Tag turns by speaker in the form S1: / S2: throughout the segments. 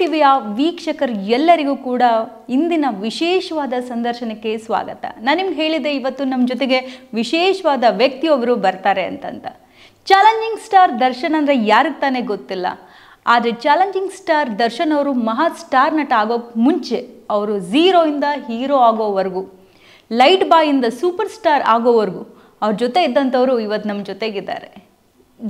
S1: ಟಿವಿಯ ಎಲ್ಲರಿಗೂ ಕೂಡ ಇಂದಿನ ವಿಶೇಷವಾದ ಸಂದರ್ಶನಕ್ಕೆ ಸ್ವಾಗತ ನಾನು ನಿಮ್ಗೆ ಹೇಳಿದೆ ಇವತ್ತು ನಮ್ಮ ಜೊತೆಗೆ ವಿಶೇಷವಾದ ವ್ಯಕ್ತಿಯೊಬ್ಬರು ಬರ್ತಾರೆ ಅಂತಂತ ಚಾಲೆಂಜಿಂಗ್ ಸ್ಟಾರ್ ದರ್ಶನ್ ಅಂದರೆ ಯಾರಿಗೆ ತಾನೇ ಗೊತ್ತಿಲ್ಲ ಆದರೆ ಚಾಲೆಂಜಿಂಗ್ ಸ್ಟಾರ್ ದರ್ಶನ್ ಅವರು ಮಹಾ ಸ್ಟಾರ್ ನಟ ಆಗೋಕ್ಕೆ ಮುಂಚೆ ಅವರು ಝೀರೋಯಿಂದ ಹೀರೋ ಆಗೋವರೆಗೂ ಲೈಟ್ ಬಾಯಿಂದ ಸೂಪರ್ ಸ್ಟಾರ್ ಆಗೋವರೆಗೂ ಅವ್ರ ಜೊತೆ ಇದ್ದಂಥವರು ಇವತ್ತು ನಮ್ಮ ಜೊತೆಗಿದ್ದಾರೆ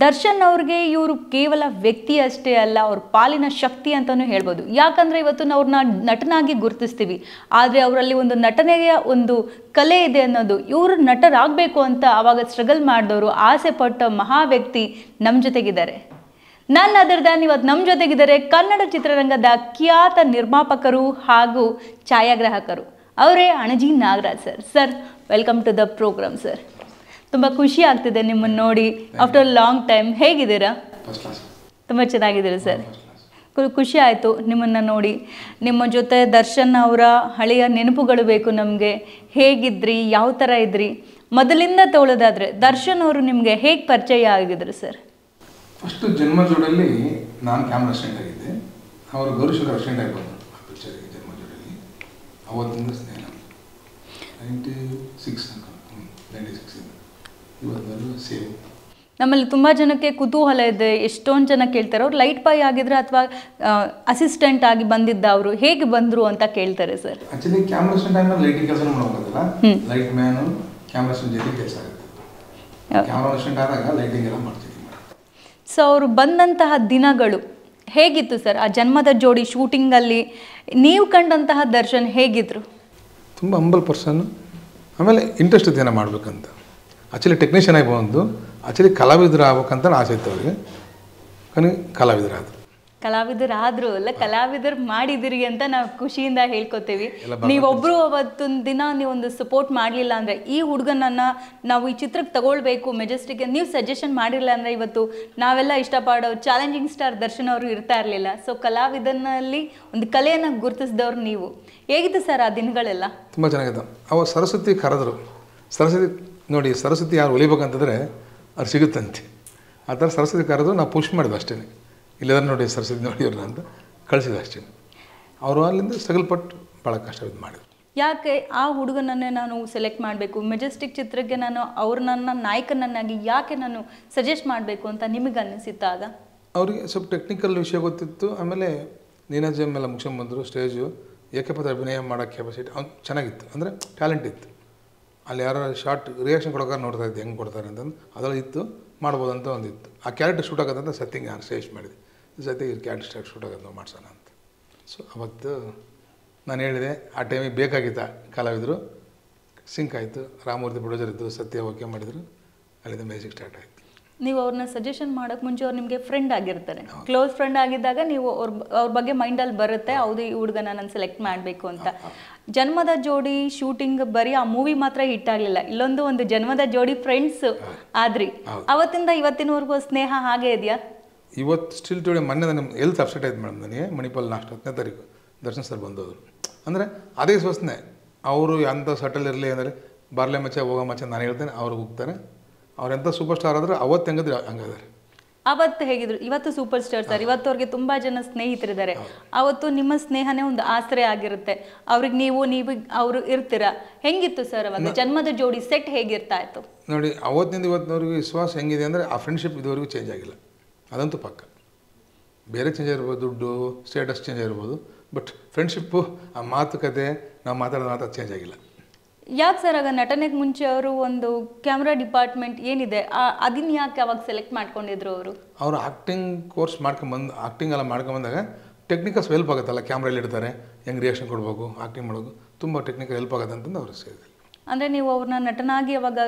S1: ದರ್ಶನ್ ಅವ್ರಿಗೆ ಇವರು ಕೇವಲ ವ್ಯಕ್ತಿ ಅಷ್ಟೇ ಅಲ್ಲ ಅವ್ರ ಪಾಲಿನ ಶಕ್ತಿ ಅಂತಲೂ ಹೇಳ್ಬೋದು ಯಾಕಂದರೆ ಇವತ್ತು ಅವ್ರನ್ನ ನಟನಾಗಿ ಗುರುತಿಸ್ತೀವಿ ಆದರೆ ಅವರಲ್ಲಿ ಒಂದು ನಟನೆಯ ಒಂದು ಕಲೆ ಇದೆ ಅನ್ನೋದು ಇವರು ನಟರಾಗಬೇಕು ಅಂತ ಆವಾಗ ಸ್ಟ್ರಗಲ್ ಮಾಡಿದವರು ಆಸೆ ಪಟ್ಟ ಮಹಾ ವ್ಯಕ್ತಿ ನಮ್ಮ ಜೊತೆಗಿದ್ದಾರೆ ನನ್ನ ಅದರ್ದಾನ್ ಇವತ್ತು ನಮ್ಮ ಜೊತೆಗಿದ್ದಾರೆ ಕನ್ನಡ ಚಿತ್ರರಂಗದ ಖ್ಯಾತ ನಿರ್ಮಾಪಕರು ಹಾಗೂ ಛಾಯಾಗ್ರಾಹಕರು ಅವರೇ Anaji Nagaraj sir sir welcome to the programme sir ತುಂಬಾ ಖುಷಿ ಆಗ್ತಿದೆ ನಿಮ್ಮನ್ನ ನೋಡಿ ಆಫ್ಟರ್ ಲಾಂಗ್ ಟೈಮ್ ಹೇಗಿದ್ದೀರಾ ತುಂಬಾ ಚೆನ್ನಾಗಿದ್ದೀರಾ ಸರ್ ಖುಷಿ ಆಯಿತು ನಿಮ್ಮನ್ನ ನೋಡಿ ನಿಮ್ಮ ಜೊತೆ ದರ್ಶನ್ ಅವರ ಹಳೆಯ ನೆನಪುಗಳು ಬೇಕು ನಮಗೆ ಹೇಗಿದ್ರಿ ಯಾವ ಥರ ಇದ್ರಿ ಮೊದಲಿಂದ ತೋಳೋದಾದರೆ ದರ್ಶನ್ ಅವರು ನಿಮಗೆ ಹೇಗೆ ಪರಿಚಯ ಆಗಿದ್ರು ಸರ್
S2: ಫಸ್ಟ್ ಜನ್ಮ ಜೋಡಲ್ಲಿ ನಾನು ಕ್ಯಾಮ್ರಾ ಸ್ಟೆಂಟ್ ಆಗಿದ್ದೆ ಅವರು ಗೌರಿಶಂಕರ್ ಅಸಿಸ್ಟೆಂಟ್ ಆಗಿ ಬಂದರು ಆ ಪಿಕ್ಚರ್ಗೆ ಜನ್ಮ ಜೋಡಲ್ಲಿ ಅವತ್ತಿಂದ ಸ್ನೇಹ ನೈಂಟಿ ಸಿಕ್ಸ್ ನೈಂಟಿ ಸಿಕ್ಸ್
S1: ನಮ್ಮಲ್ಲಿ ತುಂಬ ಜನಕ್ಕೆ ಕುತೂಹಲ ಇದೆ ಎಷ್ಟೊಂದು ಜನ ಕೇಳ್ತಾರೆ ಅವ್ರು ಲೈಟ್ ಬಾಯ್ ಆಗಿದ್ರೆ ಅಥವಾ ಅಸಿಸ್ಟೆಂಟ್ ಆಗಿ ಬಂದಿದ್ದ ಅವರು ಹೇಗೆ ಬಂದ್ರು ಅಂತ ಕೇಳ್ತಾರೆ ಸರ್
S2: ಆಕ್ಚುಲಿ ಕ್ಯಾಮ್ರಾಸ್ಟನ್ ಟೈಮಲ್ಲಿ ಲೈಟಿಂಗ್ ಕೆಲಸ ಮಾಡೋಕಾಗಲ್ಲ ಲೈಟ್ ಮ್ಯಾನು ಸ್ಟ್ಯಾಂಡ್ ಜೊತೆ ಕೆಲಸ ಆಗುತ್ತೆ ಸ್ಟ್ಯಾಂಡ್ ಆದಾಗ ಲೈಟಿಂಗ್ ಎಲ್ಲ ಮಾಡ್ತೀವಿ
S1: ಸೊ ಅವರು ಬಂದಂತಹ ದಿನಗಳು ಹೇಗಿತ್ತು ಸರ್ ಆ ಜನ್ಮದ ಜೋಡಿ ಅಲ್ಲಿ ನೀವು ಕಂಡಂತಹ ದರ್ಶನ್ ಹೇಗಿದ್ರು
S2: ತುಂಬಾ ಅಂಬಲ್ ಪರ್ಸನ್ ಆಮೇಲೆ ಇಂಟ್ರೆಸ್ಟ್ ಇದೆ ಏನೋ ಮಾಡಬೇಕಂತ ಆ್ಯಕ್ಚುಲಿ ಟೆಕ್ನಿಷಿಯನ್ ಆಗಿ ಬಂದು ಆ್ಯಕ್ಚುಲಿ ಕಲಾವಿದರು ಆಗ್ಬೇಕಂತ ಆಸೆ ಇತ್ತು ಅವರಿಗೆ ಕನಿ ಕಲಾವಿದರಾದರು
S1: ಕಲಾವಿದರಾದ್ರು ಅಲ್ಲ ಕಲಾವಿದರು ಮಾಡಿದಿರಿ ಅಂತ ನಾವು ಖುಷಿಯಿಂದ ಹೇಳ್ಕೊತೀವಿ ನೀವೊಬ್ರು ಅವತ್ತೊಂದು ದಿನ ನೀವೊಂದು ಸಪೋರ್ಟ್ ಮಾಡಲಿಲ್ಲ ಅಂದರೆ ಈ ಹುಡುಗನನ್ನ ನಾವು ಈ ಚಿತ್ರಕ್ಕೆ ತಗೊಳ್ಬೇಕು ಮೆಜೆಸ್ಟಿಕ್ ನೀವು ಸಜೆಷನ್ ಮಾಡಿರಲಿಲ್ಲ ಅಂದರೆ ಇವತ್ತು ನಾವೆಲ್ಲ ಇಷ್ಟಪಡೋ ಚಾಲೆಂಜಿಂಗ್ ಸ್ಟಾರ್ ದರ್ಶನ್ ಅವರು ಇರ್ತಾ ಇರಲಿಲ್ಲ ಸೊ ಕಲಾವಿದನಲ್ಲಿ ಒಂದು ಕಲೆಯನ್ನು ಗುರುತಿಸಿದವ್ರು ನೀವು ಹೇಗಿದ್ದು ಸರ್ ಆ ದಿನಗಳೆಲ್ಲ
S2: ತುಂಬ ಚೆನ್ನಾಗಿತ್ತು ಅವ ಸರಸ್ವತಿ ಕರೆದರು ಸರಸ್ವತಿ ನೋಡಿ ಸರಸ್ವತಿ ಯಾರು ಒಲಿಬೇಕಂತಂದರೆ ಅದು ಸಿಗುತ್ತಂತೆ ಆ ಥರ ಸರಸ್ವತಿ ಕರೆದು ನಾವು ಪುಷ್ ಮಾಡಿದೆ ಅಷ್ಟೇ ಇಲ್ಲದ್ರೆ ನೋಡಿ ಸರಸ್ವತಿ ನೋಡಿ ಅವ್ರನ್ನ ಅಂತ ಕಳಿಸಿದ ಅಷ್ಟೇ ಅವರು ಅಲ್ಲಿಂದ ಸಗಲ್ಪಟ್ಟು ಭಾಳ ಕಷ್ಟ ಇದು ಮಾಡಿದ್ರು
S1: ಯಾಕೆ ಆ ಹುಡುಗನನ್ನೇ ನಾನು ಸೆಲೆಕ್ಟ್ ಮಾಡಬೇಕು ಮೆಜೆಸ್ಟಿಕ್ ಚಿತ್ರಕ್ಕೆ ನಾನು ನನ್ನ ನಾಯಕನನ್ನಾಗಿ ಯಾಕೆ ನಾನು ಸಜೆಸ್ಟ್ ಮಾಡಬೇಕು ಅಂತ ನಿಮಗೆ ಅನ್ನಿಸಿತ್ತಾಗ
S2: ಅವರಿಗೆ ಸ್ವಲ್ಪ ಟೆಕ್ನಿಕಲ್ ವಿಷಯ ಗೊತ್ತಿತ್ತು ಆಮೇಲೆ ನೀನಾಜಮ್ ಎಲ್ಲ ಬಂದರು ಸ್ಟೇಜು ಪದ ಅಭಿನಯ ಮಾಡೋ ಕೆಪಾಸಿಟಿ ಅವ್ನು ಚೆನ್ನಾಗಿತ್ತು ಅಂದರೆ ಟ್ಯಾಲೆಂಟ್ ಇತ್ತು ಅಲ್ಲಿ ಯಾರು ಶಾರ್ಟ್ ರಿಯಾಕ್ಷನ್ ಕೊಡೋಕೆ ನೋಡ್ತಾ ಇದ್ದೆ ಹೆಂಗೆ ಕೊಡ್ತಾರೆ ಅಂತಂದು ಅದರಲ್ಲಿ ಇತ್ತು ಮಾಡ್ಬೋದು ಅಂತ ಒಂದಿತ್ತು ಆ ಕ್ಯಾರೆಕ್ಟರ್ ಶೂಟ್ ಆಗೋದಂತ ಸತ್ಯ ನಾನು ಸಜೆಸ್ಟ್ ಮಾಡಿದೆ ಸತ್ಯ ಕ್ಯಾರೆಕ್ಟರ್ ಶೂಟ್ ಆಗೋದು ಮಾಡ್ಸೋಣ ಅಂತ ಸೊ ಅವತ್ತು ನಾನು ಹೇಳಿದೆ ಆ ಟೈಮಿಗೆ ಬೇಕಾಗಿತ್ತು ಕಲಾವಿದರು ಸಿಂಕ್ ಆಯಿತು ರಾಮಮೂರ್ತಿ ಪ್ರೊಡ್ಯೂಸರ್ ಇತ್ತು ಸತ್ಯ ಓಕೆ ಮಾಡಿದರು ಅಲ್ಲಿಂದ ಮ್ಯೂಸಿಕ್ ಸ್ಟಾರ್ಟ್ ಆಯಿತು
S1: ನೀವು ಅವ್ರನ್ನ ಸಜೆಷನ್ ಮಾಡೋಕ್ಕೆ ಮುಂಚೆ ಅವ್ರು ನಿಮಗೆ ಫ್ರೆಂಡ್ ಆಗಿರ್ತಾರೆ ಕ್ಲೋಸ್ ಫ್ರೆಂಡ್ ಆಗಿದ್ದಾಗ ನೀವು ಅವ್ರ ಅವ್ರ ಬಗ್ಗೆ ಮೈಂಡಲ್ಲಿ ಬರುತ್ತೆ ಹೌದು ಈ ಹುಡುಗನ ನಾನು ಸೆಲೆಕ್ಟ್ ಮಾಡಬೇಕು ಅಂತ ಜನ್ಮದ ಜೋಡಿ ಶೂಟಿಂಗ್ ಬರೀ ಆ ಮೂವಿ ಮಾತ್ರ ಹಿಟ್ ಆಗಲಿಲ್ಲ ಇಲ್ಲೊಂದು ಒಂದು ಜನ್ಮದ ಜೋಡಿ ಫ್ರೆಂಡ್ಸ್ ಆದ್ರಿ ಅವತ್ತಿಂದ ಇವತ್ತಿನವರೆಗೂ ಸ್ನೇಹ ಹಾಗೆ ಇದೆಯಾ
S2: ಇವತ್ತು ಸ್ಟಿಲ್ ಟುಡೇ ಮೊನ್ನೆ ನಮ್ಮ ಎಲ್ತ್ ಅಪ್ಸೆಟ್ ಆಯ್ತು ಮೇಡಮ್ ನನಗೆ ಮಣಿಪಾಲ್ ನಾಷ್ಟ ಹತ್ತನೇ ತಾರೀಕು ದರ್ಶನ್ ಸರ್ ಬಂದೋದ್ರು ಅಂದರೆ ಅದೇ ಸ್ವಸ್ನೆ ಅವರು ಎಂಥ ಸಟಲ್ ಇರಲಿ ಅಂದರೆ ಬರಲೆ ಮಚ್ಚ ಹೋಗೋ ಮಚ್ಚ ನಾನು ಹೇಳ್ತೇನೆ ಅವ್ರಿಗೆ ಹೋಗ್ತಾರೆ ಅವ್ರು ಎಂಥ ಸೂಪರ್ ಸ್ಟಾರ್ ಆದರೂ ಅವತ್ತು ಹೆಂಗದ್ರೆ ಹಂಗಾದ್ರೆ
S1: ಅವತ್ತು ಹೇಗಿದ್ರು ಇವತ್ತು ಸೂಪರ್ ಸ್ಟಾರ್ ಸರ್ ಇವತ್ತು ಅವ್ರಿಗೆ ತುಂಬಾ ಜನ ಸ್ನೇಹಿತರಿದ್ದಾರೆ ಅವತ್ತು ನಿಮ್ಮ ಸ್ನೇಹನೇ ಒಂದು ಆಸರೆ ಆಗಿರುತ್ತೆ ಅವ್ರಿಗೆ ನೀವು ನೀವು ಅವರು ಇರ್ತೀರಾ ಹೆಂಗಿತ್ತು ಸರ್ ಅವಾಗ ಜನ್ಮದ ಜೋಡಿ ಸೆಟ್ ಹೇಗಿರ್ತಾ ಇತ್ತು
S2: ನೋಡಿ ಅವತ್ತಿನಿಂದ ಇವತ್ತಿನವರೆಗೂ ವಿಶ್ವಾಸ ಹೆಂಗಿದೆ ಅಂದರೆ ಆ ಫ್ರೆಂಡ್ಶಿಪ್ ಇದುವರೆಗೂ ಚೇಂಜ್ ಆಗಿಲ್ಲ ಅದಂತೂ ಪಕ್ಕ ಬೇರೆ ಚೇಂಜ್ ಆಗಿರ್ಬೋದು ದುಡ್ಡು ಸ್ಟೇಟಸ್ ಚೇಂಜ್ ಆಗಿರ್ಬೋದು ಬಟ್ ಫ್ರೆಂಡ್ಶಿಪ್ಪು ಆ ಮಾತುಕತೆ ನಾವು ಮಾತಾಡೋದು ಮಾತು ಚೇಂಜ್ ಆಗಿಲ್ಲ
S1: ಯಾಕೆ ಸರ್ ಆಗ ನಟನೆಗೆ ಮುಂಚೆ ಅವರು ಒಂದು ಕ್ಯಾಮ್ರಾ ಡಿಪಾರ್ಟ್ಮೆಂಟ್ ಏನಿದೆ ಅದನ್ನ ಯಾಕೆ ಅವಾಗ ಸೆಲೆಕ್ಟ್ ಮಾಡ್ಕೊಂಡಿದ್ರು ಅವರು
S2: ಅವರು ಆಕ್ಟಿಂಗ್ ಕೋರ್ಸ್ ಮಾಡ್ಕೊಂಬಂದು ಆಕ್ಟಿಂಗ್ ಎಲ್ಲ ಮಾಡ್ಕೊಂಬಂದಾಗ ಟೆಕ್ನಿಕಲ್ಸ್ ಹೆಲ್ಪ್ ಆಗುತ್ತಲ್ಲ ಕ್ಯಾಮ್ರಲ್ಲಿ ಇಡ್ತಾರೆ ಹೆಂಗೆ ರಿಯಾಕ್ಷನ್ ಕೊಡಬೇಕು ಆಕ್ಟಿಂಗ್ ಮಾಡೋದು ತುಂಬ ಟೆಕ್ನಿಕಲ್ ಹೆಲ್ಪ್ ಆಗುತ್ತೆ ಅಂತಂದು ಅವರು ಸೇರಿದ್ರು
S1: ಅಂದರೆ ನೀವು ಅವ್ರನ್ನ ನಟನಾಗಿ ಅವಾಗ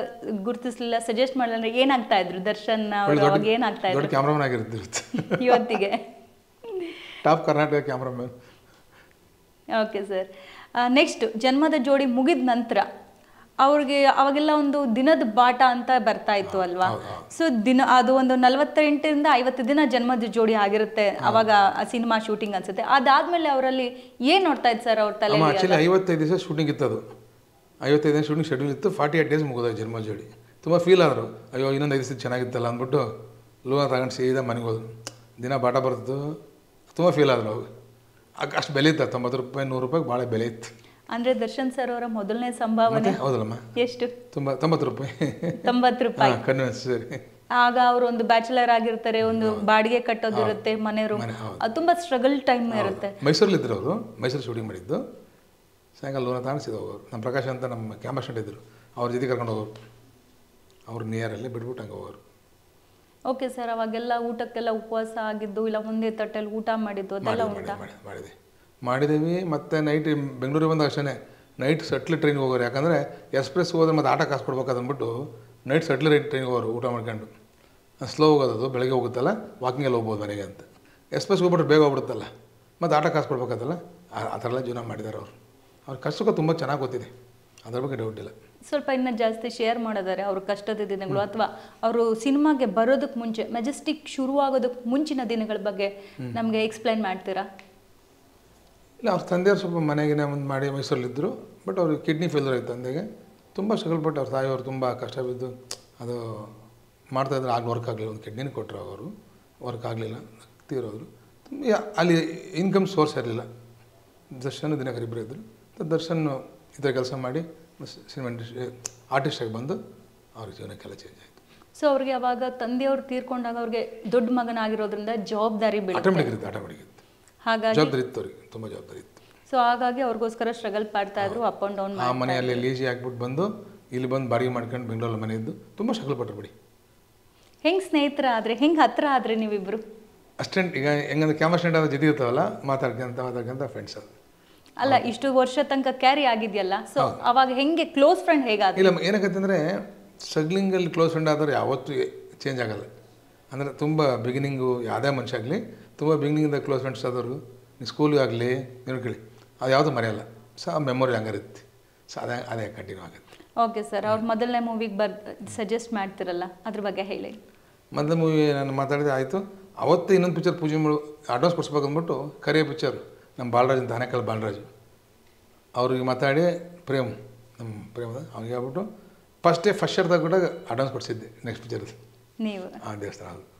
S1: ಗುರುತಿಸಲಿಲ್ಲ ಸಜೆಸ್ಟ್ ಮಾಡಲಿಲ್ಲ ಏನಾಗ್ತಾ ಇದ್ರು ದರ್ಶನ್ ಅವಾಗ ಏನಾಗ್ತಾ ಇದ್ರು
S2: ಕ್ಯಾಮ್ರಾಮನ್ ಆಗಿರ್ತಿರುತ್ತೆ
S1: ಇವತ್ತಿಗೆ
S2: top Karnataka cameraman
S1: okay sir next ಜನ್ಮದ ಜೋಡಿ ಮುಗಿದ ನಂತರ ಅವ್ರಿಗೆ ಅವಾಗೆಲ್ಲ ಒಂದು ದಿನದ ಬಾಟ ಅಂತ ಬರ್ತಾ ಇತ್ತು ಅಲ್ವಾ ಸೊ ದಿನ ಅದು ಒಂದು ನಲವತ್ತೆಂಟರಿಂದ ಐವತ್ತು ದಿನ ಜನ್ಮದ ಜೋಡಿ ಆಗಿರುತ್ತೆ ಅವಾಗ ಸಿನಿಮಾ ಶೂಟಿಂಗ್ ಅನ್ಸುತ್ತೆ ಅದಾದ್ಮೇಲೆ ಅವರಲ್ಲಿ ಏನ್ ನೋಡ್ತಾ ಇತ್ತು ಸರ್ ಅವ್ರ ತಲೆ
S2: ಐವತ್ತೈದು ದಿವಸ ಶೂಟಿಂಗ್ ಇತ್ತು ಅದು ಐವತ್ತೈದು ದಿನ ಶೂಟಿಂಗ್ ಶೆಡ್ಯೂಲ್ ಇತ್ತು ಫಾರ್ಟಿ ಏಟ್ ಡೇಸ್ ಮುಗಿದ ಜನ್ಮ ಜೋಡಿ ತುಂಬ ಫೀಲ್ ಆದರು ಅಯ್ಯೋ ಇನ್ನೊಂದು ಐದು ದಿವಸ ಚೆನ್ನಾಗಿತ್ತಲ್ಲ ಅಂದ್ಬಿಟ್ಟು ಲೋನ್ ತಗೊಂಡು ಸೀದಾ ಮನೆಗೆ ಹೋದ್ರು ದಿನ ಬಾಟ ಬರ್ತಿತ್ತು ತುಂಬ ಫೀಲ್ ಆದರು ಅವಾಗ ಅಷ್ಟು ಬೆಲೆ ಇತ್ತು ತೊಂಬತ್ತು ರೂಪಾಯಿ ನೂರು ರೂಪಾಯಿಗೆ ಭಾಳ ಬೆಲೆ ಇತ್ತು
S1: ಅಂದ್ರೆ ದರ್ಶನ್ ಸರ್ ಅವರ ಮೊದಲನೇ ಸಂಭಾವನೆ ಎಷ್ಟು
S2: ತೊಂಬತ್ತು ರೂಪಾಯಿ
S1: ತೊಂಬತ್ತು ರೂಪಾಯಿ ಆಗ ಅವರು ಒಂದು ಬ್ಯಾಚುಲರ್ ಆಗಿರ್ತಾರೆ ಒಂದು ಬಾಡಿಗೆ ಕಟ್ಟೋದಿರುತ್ತೆ ಮನೆ ರೂಮ್ ತುಂಬಾ ಸ್ಟ್ರಗಲ್ ಟೈಮ್ ಇರುತ್ತೆ
S2: ಮೈಸೂರಲ್ಲಿ ಇದ್ರು ಅವರು ಮೈಸೂರು ಶೂಟಿಂಗ್ ಮಾಡಿದ್ದು ಸಾಯಂಕಾಲ ಲೋನ ತಾಣಿಸಿದ್ರು ಅವರು ನಮ್ಮ ಪ್ರಕಾಶ್ ಅಂತ ನಮ್ಮ ಕ್ಯಾಂಪಸ್ ಇದ್ರು ಅವ್ರ ಜೊತೆ ಕರ್ಕೊಂಡು ಹೋಗೋರು ಅವ್ರು ನಿಯರಲ್ಲೇ ಬಿಟ್ಬಿಟ್ಟು ಹಂಗೆ ಹೋಗೋರು
S1: ಓಕೆ ಸರ್ ಅವಾಗೆಲ್ಲ ಊಟಕ್ಕೆಲ್ಲ ಉಪವಾಸ ಆಗಿದ್ದು ಇಲ್ಲ ಮುಂದೆ ತಟ್ಟೆಲ್ಲಿ ಊಟ ಮಾಡಿದ್ದು ಅದೆಲ್ಲ ಊಟ ಮಾಡಿದೆ
S2: ಮಾಡಿದ್ದೀವಿ ಮತ್ತು ನೈಟ್ ಬೆಂಗಳೂರಿಗೆ ಬಂದಾಗ ಅಷ್ಟೇ ನೈಟ್ ಸಟ್ಲ್ ಟ್ರೈನ್ಗೆ ಹೋಗೋರು ಯಾಕಂದರೆ ಎಕ್ಸ್ಪ್ರೆಸ್ಗೆ ಹೋದ್ರೆ ಮತ್ತು ಆಟ ಕಾಸು ಕೊಡ್ಬೇಕು ನೈಟ್ ಸಟ್ಲ್ ರೈಟ್ ಟ್ರೈನ್ಗೆ ಹೋಗೋರು ಊಟ ಮಾಡ್ಕೊಂಡು ಸ್ಲೋ ಹೋಗೋದು ಬೆಳಗ್ಗೆ ಹೋಗುತ್ತಲ್ಲ ವಾಕಿಂಗಲ್ಲಿ ಹೋಗ್ಬೋದು ಮನೆಗೆ ಅಂತ ಎಕ್ಸ್ಪ್ರೆಸ್ಗೆ ಹೋಗ್ಬಿಟ್ರೆ ಬೇಗ ಹೋಗ್ಬಿಡುತ್ತಲ್ಲ ಮತ್ತು ಆಟ ಕಾಸು ಆ ಥರ ಎಲ್ಲ ಜೀವನ ಮಾಡಿದ್ದಾರೆ ಅವರು ಅವ್ರ ಕಷ್ಟಕ್ಕೆ ತುಂಬ ಚೆನ್ನಾಗಿ ಗೊತ್ತಿದೆ ಅದ್ರ ಬಗ್ಗೆ ಡೌಟ್ ಇಲ್ಲ
S1: ಸ್ವಲ್ಪ ಇನ್ನೂ ಜಾಸ್ತಿ ಶೇರ್ ಮಾಡಿದ್ದಾರೆ ಅವ್ರ ಕಷ್ಟದ ದಿನಗಳು ಅಥವಾ ಅವರು ಸಿನಿಮಾಗೆ ಬರೋದಕ್ಕೆ ಮುಂಚೆ ಮೆಜೆಸ್ಟಿಕ್ ಶುರುವಾಗೋದಕ್ಕೆ ಮುಂಚಿನ ದಿನಗಳ ಬಗ್ಗೆ ನಮಗೆ ಎಕ್ಸ್ಪ್ಲೈನ್ ಮಾಡ್ತೀರಾ
S2: ಇಲ್ಲ ಅವ್ರ ತಂದೆಯವ್ರು ಸ್ವಲ್ಪ ಮನೆಗಿನ ಒಂದು ಮಾಡಿ ಮೈಸೂರಲ್ಲಿದ್ದರು ಬಟ್ ಅವ್ರಿಗೆ ಕಿಡ್ನಿ ಫೇಲ್ಯೂರ್ ಆಯಿತು ತಂದೆಗೆ ತುಂಬ ಸ್ಟ್ರಗಲ್ಪಟ್ಟು ಅವ್ರ ತಾಯಿಯವರು ತುಂಬ ಕಷ್ಟ ಬಿದ್ದು ಅದು ಮಾಡ್ತಾಯಿದ್ರು ಆಗ ವರ್ಕ್ ಆಗಲಿಲ್ಲ ಒಂದು ಕಿಡ್ನಿನ ಕೊಟ್ಟರು ಅವರು ವರ್ಕ್ ಆಗಲಿಲ್ಲ ತೀರೋದ್ರು ತುಂಬ ಅಲ್ಲಿ ಇನ್ಕಮ್ ಸೋರ್ಸ್ ಇರಲಿಲ್ಲ ದರ್ಶನ್ ದಿನಕರಿಬ್ಬರು ಇದ್ದರು ದರ್ಶನ್ ಇದರ ಕೆಲಸ ಮಾಡಿ ಸಿನಿಮಾ ಇಂಡಸ್ಟ್ರಿ ಆರ್ಟಿಸ್ಟಾಗಿ ಬಂದು ಅವ್ರ ಜೀವನಕ್ಕೆಲ್ಲ ಚೇಂಜ್ ಆಯಿತು
S1: ಸೊ ಅವ್ರಿಗೆ ಅವಾಗ ತಂದೆಯವರು ತೀರ್ಕೊಂಡಾಗ ಅವ್ರಿಗೆ ದೊಡ್ಡ ಮಗನಾಗಿರೋದ್ರಿಂದ ಜವಾಬ್ದಾರಿ ಆಟೋಮೆಟಿಕ್ ಇರುತ್ತೆ ಆಟೋಮೆಟಿಕ್ ಹಾಗಾಗಿ ಜವಾಬ್ದಾರಿ
S2: ಇತ್ತು ಅವ್ರಿಗೆ ತುಂಬ ಜವಾಬ್ದಾರಿ ಇತ್ತು
S1: ಸೊ ಹಾಗಾಗಿ ಅವ್ರಿಗೋಸ್ಕರ ಸ್ಟ್ರಗಲ್ ಪಡ್ತಾ ಇದ್ರು ಅಪ್ ಅಂಡ್ ಡೌನ್ ಆ
S2: ಮನೆಯಲ್ಲಿ ಲೀಜಿ ಹಾಕ್ಬಿಟ್ಟು ಬಂದು ಇಲ್ಲಿ ಬಂದು ಬಾಡಿಗೆ ಮಾಡ್ಕೊಂಡು ಬೆಂಗಳೂರಲ್ಲಿ ಮನೆ ಇದ್ದು ತುಂಬ ಸ್ಟ್ರಗಲ್ ಪಟ್ಟರು
S1: ಹೆಂಗೆ ಸ್ನೇಹಿತರ ಆದರೆ ಹೆಂಗೆ ಹತ್ರ ಆದರೆ ನೀವಿಬ್ರು
S2: ಅಸ್ಟೆಂಟ್ ಈಗ ಹೆಂಗಂದ್ರೆ ಕ್ಯಾಮರಾ ಸ್ಟೆಂಟ್ ಅನ್ನೋ ಜೊತೆ ಇರ್ತಾವಲ್ಲ ಮಾತಾಡ್ಕೊಂತ ಮಾತಾಡ್ಕೊಂತ ಫ್ರೆಂಡ್ಸ್ ಅದು
S1: ಅಲ್ಲ ಇಷ್ಟು ವರ್ಷ ತನಕ ಕ್ಯಾರಿ ಆಗಿದೆಯಲ್ಲ ಸೊ ಅವಾಗ ಹೆಂಗೆ ಕ್ಲೋಸ್ ಫ್ರೆಂಡ್ ಹೇಗಾದ ಇಲ್ಲ
S2: ಏನಾಗತ್ತಂದರೆ ಸ್ಟ್ರಗ್ಲಿಂಗಲ್ಲಿ ಕ್ಲೋಸ್ ಫ್ರೆಂಡ್ ಆದವ್ರು ಯಾವತ್ತೂ ಚೇಂಜ್ ಆಗಲ್ಲ ಅಂದರೆ ತುಂಬ ಬಿಗಿನಿಂಗು ಯಾವುದೇ ಮನುಷ್ಯ ಆಗಲಿ ತುಂಬ ಬಿಗಿನಿಂಗಿಂದ ಕ್ಲೋಸ್ ಫ್ರೆಂಡ್ಸ್ ಆದವ್ರಿಗೂ ನೀವು ಸ್ಕೂಲಿಗೆ ಆಗಲಿ ನೀವು ಕೇಳಿ ಅದು ಯಾವುದು ಮರೆಯಲ್ಲ ಸೊ ಆ ಮೆಮೊರಿ ಹಂಗಿರುತ್ತೆ ಸೊ ಅದೇ ಅದೇ ಕಂಟಿನ್ಯೂ ಆಗುತ್ತೆ
S1: ಓಕೆ ಸರ್ ಅವ್ರು ಮೊದಲನೇ ಮೂವಿಗೆ ಬರ್ ಸಜೆಸ್ಟ್ ಮಾಡ್ತಿರಲ್ಲ ಅದ್ರ ಬಗ್ಗೆ ಹೇಳಿ
S2: ಮೊದಲ ಮೂವಿ ನಾನು ಮಾತಾಡಿದೆ ಆಯಿತು ಅವತ್ತು ಇನ್ನೊಂದು ಪಿಕ್ಚರ್ ಪೂಜೆ ಮಾಡಿ ಅಡ್ವಾನ್ಸ್ ಕೊಡಿಸ್ಬೇಕು ಅಂದ್ಬಿಟ್ಟು ಕರಿಯ ಪಿಕ್ಚರ್ ನಮ್ಮ ಬಾಲರಾಜ್ ದಾನಕಲ್ ಬಾಳರಾಜು ಅವ್ರಿಗೆ ಮಾತಾಡಿ ಪ್ರೇಮ್ ನಮ್ಮ ಪ್ರೇಮದ ಅವ್ನಿಗೆ ಹೇಳ್ಬಿಟ್ಟು ಫಸ್ಟೇ ಫಸ್ಟ್ ಇಯರ್ದಾಗ ಕೂಡ ಅಡ್ವಾನ್ಸ್ ಕೊಡಿಸಿದ್ದೆ ನೆಕ್ಸ್ಟ್ ಪಿಕ್ಚರ್ ನೀವು ಆ ದೇವಸ್ಥಾನ